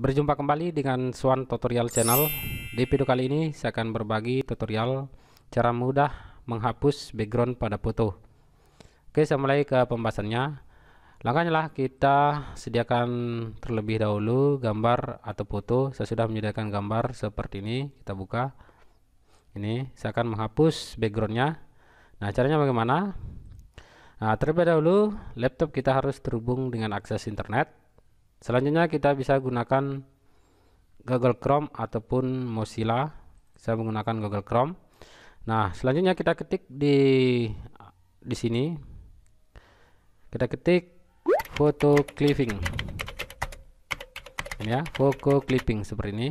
Berjumpa kembali dengan Swan Tutorial Channel. Di video kali ini saya akan berbagi tutorial cara mudah menghapus background pada foto. Oke, saya mulai ke pembahasannya. Langkahnya lah kita sediakan terlebih dahulu gambar atau foto. Saya sudah menyediakan gambar seperti ini. Kita buka. Ini saya akan menghapus backgroundnya. Nah, caranya bagaimana? Nah, terlebih dahulu laptop kita harus terhubung dengan akses internet Selanjutnya kita bisa gunakan Google Chrome ataupun Mozilla. Saya menggunakan Google Chrome. Nah, selanjutnya kita ketik di di sini. Kita ketik foto clipping. Ini ya, foto clipping seperti ini.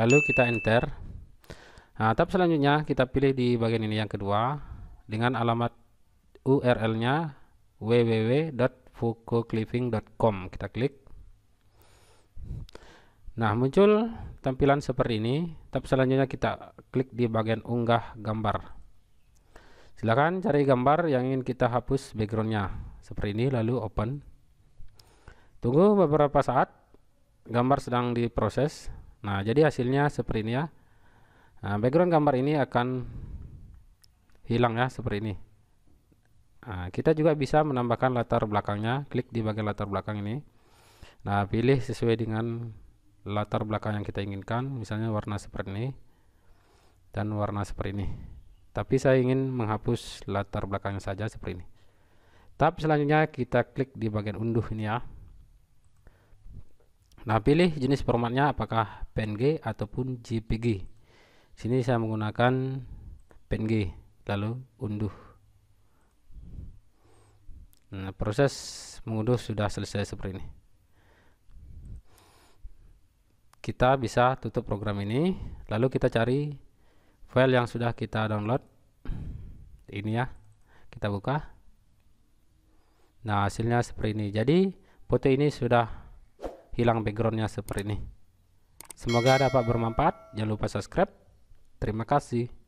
Lalu kita enter. Nah, tahap selanjutnya kita pilih di bagian ini yang kedua dengan alamat URL-nya www vococlipping.com kita klik nah muncul tampilan seperti ini Tapi selanjutnya kita klik di bagian unggah gambar silahkan cari gambar yang ingin kita hapus backgroundnya seperti ini lalu open tunggu beberapa saat gambar sedang diproses nah jadi hasilnya seperti ini ya nah, background gambar ini akan hilang ya seperti ini Nah, kita juga bisa menambahkan latar belakangnya. Klik di bagian latar belakang ini. Nah, pilih sesuai dengan latar belakang yang kita inginkan. Misalnya warna seperti ini dan warna seperti ini. Tapi saya ingin menghapus latar belakangnya saja seperti ini. tapi selanjutnya kita klik di bagian unduh ini ya. Nah, pilih jenis formatnya apakah PNG ataupun JPG. Sini saya menggunakan PNG lalu unduh. Nah, proses mengunduh sudah selesai seperti ini. Kita bisa tutup program ini, lalu kita cari file yang sudah kita download. Ini ya, kita buka. Nah, hasilnya seperti ini. Jadi, foto ini sudah hilang backgroundnya seperti ini. Semoga dapat bermanfaat. Jangan lupa subscribe. Terima kasih.